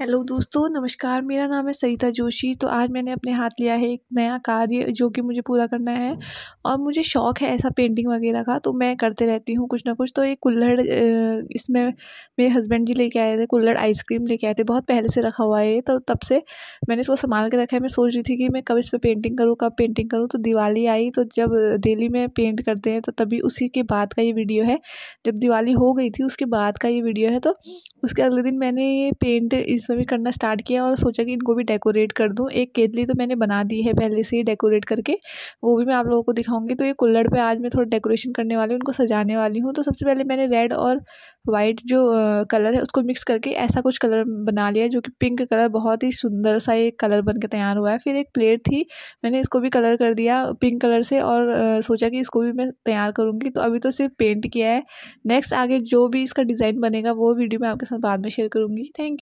hello दोस्तों नमस्कार मेरा नाम है सरिता जोशी तो आज मैंने अपने हाथ लिया है एक नया कार्य जो कि मुझे पूरा करना है और मुझे शौक़ है ऐसा पेंटिंग वगैरह का तो मैं करते रहती हूँ कुछ ना कुछ तो ये कुल्हड़ इसमें मेरे हस्बैंड जी लेके आए थे कुल्हड़ आइसक्रीम लेके आए थे बहुत पहले से रखा हुआ है तो तब से मैंने इसको संभाल के रखा है मैं सोच रही थी कि मैं कब इस पर पेंटिंग करूँ कब पेंटिंग करूँ तो दिवाली आई तो जब दिल्ली में पेंट करते हैं तो तभी उसी के बाद का ये वीडियो है जब दिवाली हो गई थी उसके बाद का ये वीडियो है तो उसके अगले दिन मैंने ये पेंट इस उसमें भी करना स्टार्ट किया और सोचा कि इनको भी डेकोरेट कर दूँ एक केतली तो मैंने बना दी है पहले से ही डेकोरेट करके वो भी मैं आप लोगों को दिखाऊंगी तो ये कुल्लड़ पे आज मैं थोड़ा डेकोरेशन करने वाली हूँ उनको सजाने वाली हूँ तो सबसे पहले मैंने रेड और वाइट जो कलर है उसको मिक्स करके ऐसा कुछ कलर बना लिया जो कि पिंक कलर बहुत ही सुंदर सा एक कलर बन के तैयार हुआ है फिर एक प्लेट थी मैंने इसको भी कलर कर दिया पिंक कलर से और सोचा कि इसको भी मैं तैयार करूँगी तो अभी तो सिर्फ पेंट किया है नेक्स्ट आगे जो भी इसका डिज़ाइन बनेगा वो वीडियो मैं आपके साथ बाद में शेयर करूँगी थैंक